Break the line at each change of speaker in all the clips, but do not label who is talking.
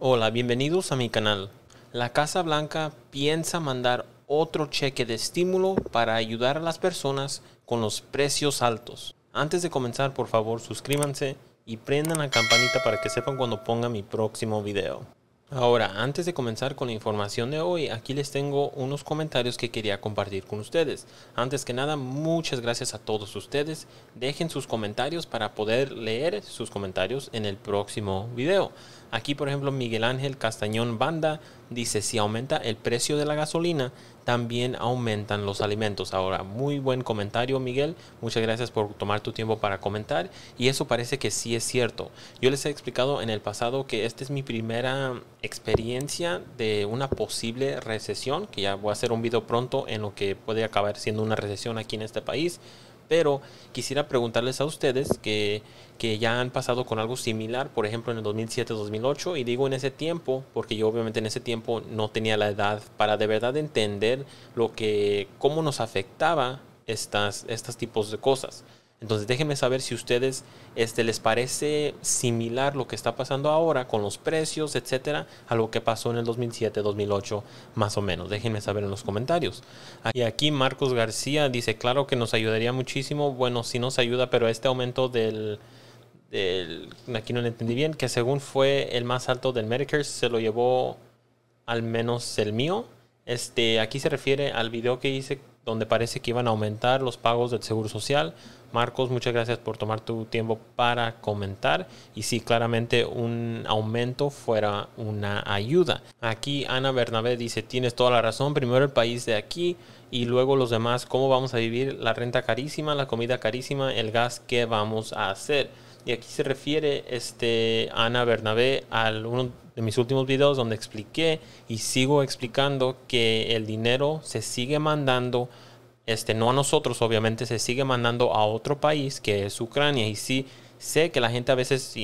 Hola, bienvenidos a mi canal. La Casa Blanca piensa mandar otro cheque de estímulo para ayudar a las personas con los precios altos. Antes de comenzar, por favor, suscríbanse y prendan la campanita para que sepan cuando ponga mi próximo video. Ahora, antes de comenzar con la información de hoy, aquí les tengo unos comentarios que quería compartir con ustedes. Antes que nada, muchas gracias a todos ustedes. Dejen sus comentarios para poder leer sus comentarios en el próximo video. Aquí, por ejemplo, Miguel Ángel Castañón Banda dice, si aumenta el precio de la gasolina, también aumentan los alimentos. Ahora, muy buen comentario, Miguel. Muchas gracias por tomar tu tiempo para comentar. Y eso parece que sí es cierto. Yo les he explicado en el pasado que esta es mi primera experiencia de una posible recesión, que ya voy a hacer un video pronto en lo que puede acabar siendo una recesión aquí en este país pero quisiera preguntarles a ustedes que, que ya han pasado con algo similar, por ejemplo en el 2007-2008, y digo en ese tiempo, porque yo obviamente en ese tiempo no tenía la edad para de verdad entender lo que, cómo nos afectaba estas, estos tipos de cosas. Entonces déjenme saber si ustedes este, les parece similar lo que está pasando ahora con los precios, etcétera, a lo que pasó en el 2007, 2008, más o menos. Déjenme saber en los comentarios. Y aquí Marcos García dice, claro que nos ayudaría muchísimo. Bueno, si nos ayuda, pero este aumento del, aquí no lo entendí bien, que según fue el más alto del Medicare, se lo llevó al menos el mío. Este, aquí se refiere al video que hice donde parece que iban a aumentar los pagos del Seguro Social. Marcos, muchas gracias por tomar tu tiempo para comentar. Y sí, claramente un aumento fuera una ayuda. Aquí Ana Bernabé dice, tienes toda la razón, primero el país de aquí y luego los demás, ¿cómo vamos a vivir? La renta carísima, la comida carísima, el gas, ¿qué vamos a hacer? Y aquí se refiere este, Ana Bernabé al... uno en mis últimos videos donde expliqué y sigo explicando que el dinero se sigue mandando, este, no a nosotros, obviamente, se sigue mandando a otro país que es Ucrania. Y sí, sé que la gente a veces,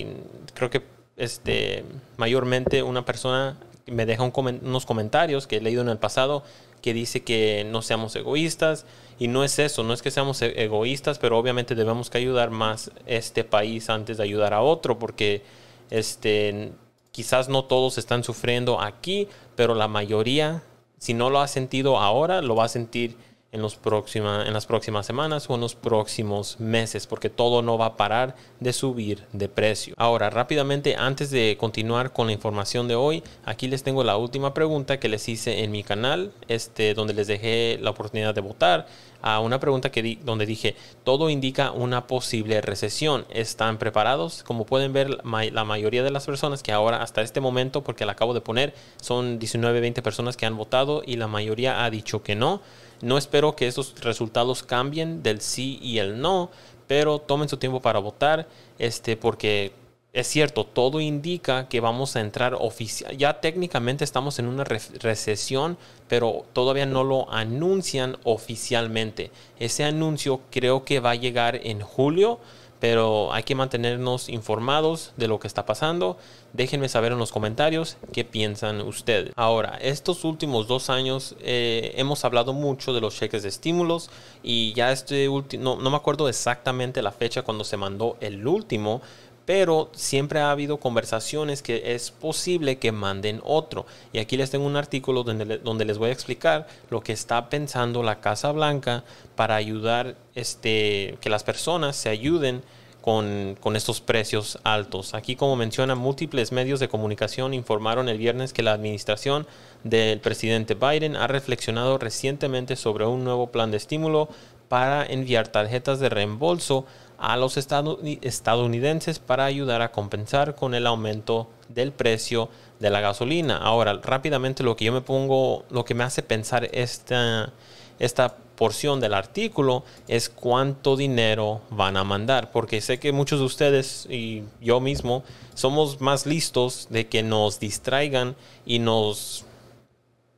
creo que este, mayormente una persona me deja unos comentarios que he leído en el pasado que dice que no seamos egoístas y no es eso, no es que seamos e-, egoístas, pero obviamente debemos que ayudar más este país antes de ayudar a otro porque este Quizás no todos están sufriendo aquí, pero la mayoría, si no lo ha sentido ahora, lo va a sentir en, los próxima, en las próximas semanas o en los próximos meses, porque todo no va a parar de subir de precio. Ahora, rápidamente, antes de continuar con la información de hoy, aquí les tengo la última pregunta que les hice en mi canal, este, donde les dejé la oportunidad de votar a una pregunta que donde dije, todo indica una posible recesión. ¿Están preparados? Como pueden ver, la mayoría de las personas que ahora hasta este momento, porque la acabo de poner, son 19, 20 personas que han votado y la mayoría ha dicho que no. No espero que esos resultados cambien del sí y el no, pero tomen su tiempo para votar, este, porque es cierto, todo indica que vamos a entrar oficial. Ya técnicamente estamos en una recesión, pero todavía no lo anuncian oficialmente. Ese anuncio creo que va a llegar en julio pero hay que mantenernos informados de lo que está pasando. Déjenme saber en los comentarios qué piensan ustedes. Ahora, estos últimos dos años eh, hemos hablado mucho de los cheques de estímulos y ya este último, no me acuerdo exactamente la fecha cuando se mandó el último, pero siempre ha habido conversaciones que es posible que manden otro. Y aquí les tengo un artículo donde, les voy a explicar lo que está pensando la Casa Blanca para ayudar este, que las personas se ayuden con, con, estos precios altos. Aquí, como menciona, múltiples medios de comunicación informaron el viernes que la administración del presidente Biden ha reflexionado recientemente sobre un nuevo plan de estímulo para enviar tarjetas de reembolso a los estadounidenses para ayudar a compensar con el aumento del precio de la gasolina. Ahora, rápidamente lo que yo me pongo, lo que me hace pensar esta, esta porción del artículo es cuánto dinero van a mandar, porque sé que muchos de ustedes y yo mismo somos más listos de que nos distraigan y nos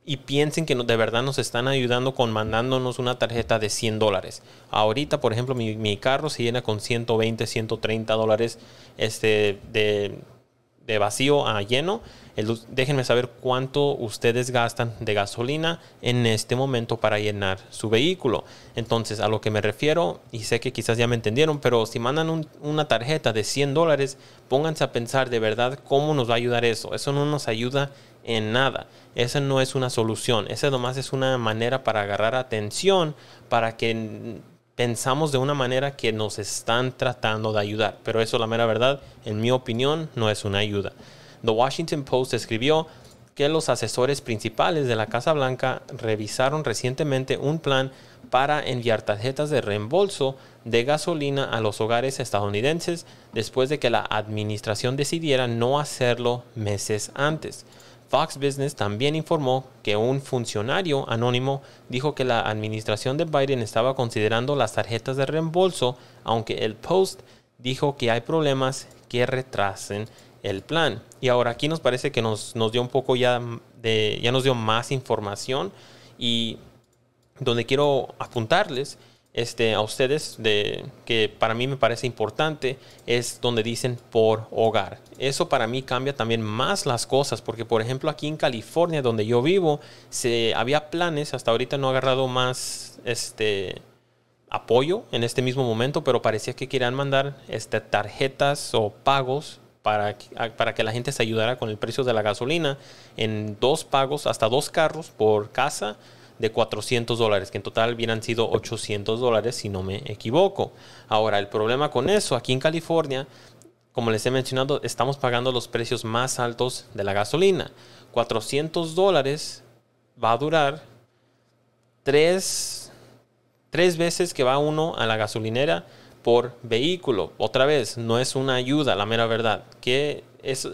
y piensen que de verdad nos están ayudando con mandándonos una tarjeta de 100 dólares. Ahorita, por ejemplo, mi, carro se llena con 120, 130 dólares este, de, de vacío a lleno. déjenme saber cuánto ustedes gastan de gasolina en este momento para llenar su vehículo. Entonces, a lo que me refiero, y sé que quizás ya me entendieron, pero si mandan una tarjeta de 100 dólares, pónganse a pensar de verdad cómo nos va a ayudar eso. Eso no nos ayuda en nada. Esa no es una solución. Esa nomás es una manera para agarrar atención, para que pensamos de una manera que nos están tratando de ayudar. Pero eso, la mera verdad, en mi opinión, no es una ayuda. The Washington Post escribió que los asesores principales de la Casa Blanca revisaron recientemente un plan para enviar tarjetas de reembolso de gasolina a los hogares estadounidenses después de que la administración decidiera no hacerlo meses antes. Fox Business también informó que un funcionario anónimo dijo que la administración de Biden estaba considerando las tarjetas de reembolso, aunque el Post dijo que hay problemas que retrasen el plan. Y ahora aquí nos parece que nos, nos dio un poco ya de, ya nos dio más información y donde quiero apuntarles este, a ustedes de, que para mí me parece importante es donde dicen por hogar. Eso para mí cambia también más las cosas porque por ejemplo aquí en California donde yo vivo se, había planes, hasta ahorita no ha agarrado más este, apoyo en este mismo momento, pero parecía que querían mandar este, tarjetas o pagos para, para que la gente se ayudara con el precio de la gasolina en dos pagos, hasta dos carros por casa de 400 dólares, que en total hubieran sido 800 dólares si no me equivoco. Ahora, el problema con eso, aquí en California, como les he mencionado, estamos pagando los precios más altos de la gasolina. 400 dólares va a durar tres, tres veces que va uno a la gasolinera por vehículo. Otra vez, no es una ayuda, la mera verdad. Que es,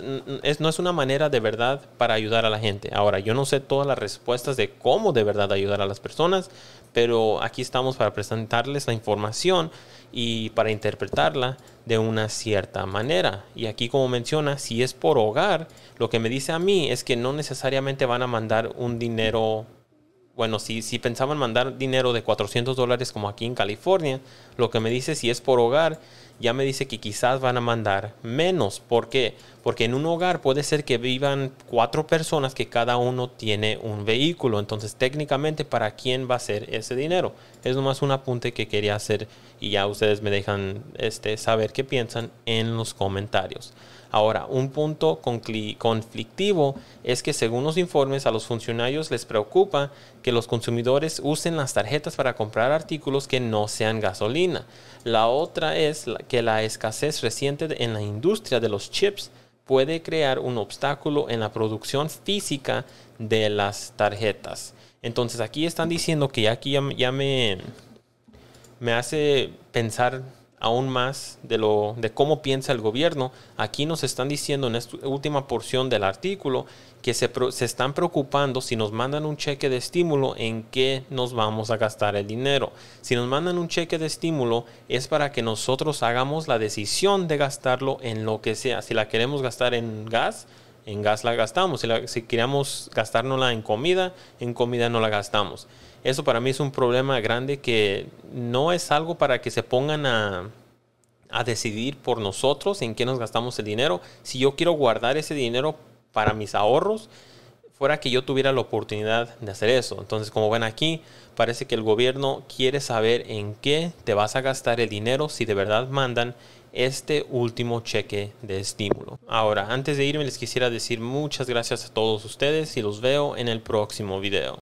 es, no es una manera de verdad para ayudar a la gente. Ahora, yo no sé todas las respuestas de cómo de verdad ayudar a las personas, pero aquí estamos para presentarles la información y para interpretarla de una cierta manera. Y aquí como menciona, si es por hogar, lo que me dice a mí es que no necesariamente van a mandar un dinero bueno, si, pensaban mandar dinero de 400 dólares como aquí en California, lo que me dice si es por hogar ya me dice que quizás van a mandar menos. ¿Por qué? Porque en un hogar puede ser que vivan cuatro personas que cada uno tiene un vehículo. Entonces, técnicamente, ¿para quién va a ser ese dinero? Es nomás un apunte que quería hacer y ya ustedes me dejan este, saber qué piensan en los comentarios. Ahora, un punto conflictivo es que según los informes a los funcionarios les preocupa que los consumidores usen las tarjetas para comprar artículos que no sean gasolina. La otra es la escasez reciente en la industria de los chips puede crear un obstáculo en la producción física de las tarjetas. Entonces aquí están diciendo que aquí ya, me, me hace pensar aún más de, lo, de cómo piensa el gobierno. Aquí nos están diciendo en esta última porción del artículo que se, se están preocupando si nos mandan un cheque de estímulo en qué nos vamos a gastar el dinero. Si nos mandan un cheque de estímulo es para que nosotros hagamos la decisión de gastarlo en lo que sea. Si la queremos gastar en gas, en gas la gastamos. Si, si queríamos gastárnosla en comida, en comida no la gastamos. Eso para mí es un problema grande que no es algo para que se pongan a, a decidir por nosotros en qué nos gastamos el dinero. Si yo quiero guardar ese dinero para mis ahorros, fuera que yo tuviera la oportunidad de hacer eso. Entonces, como ven aquí, parece que el gobierno quiere saber en qué te vas a gastar el dinero si de verdad mandan este último cheque de estímulo. Ahora, antes de irme les quisiera decir muchas gracias a todos ustedes y los veo en el próximo video.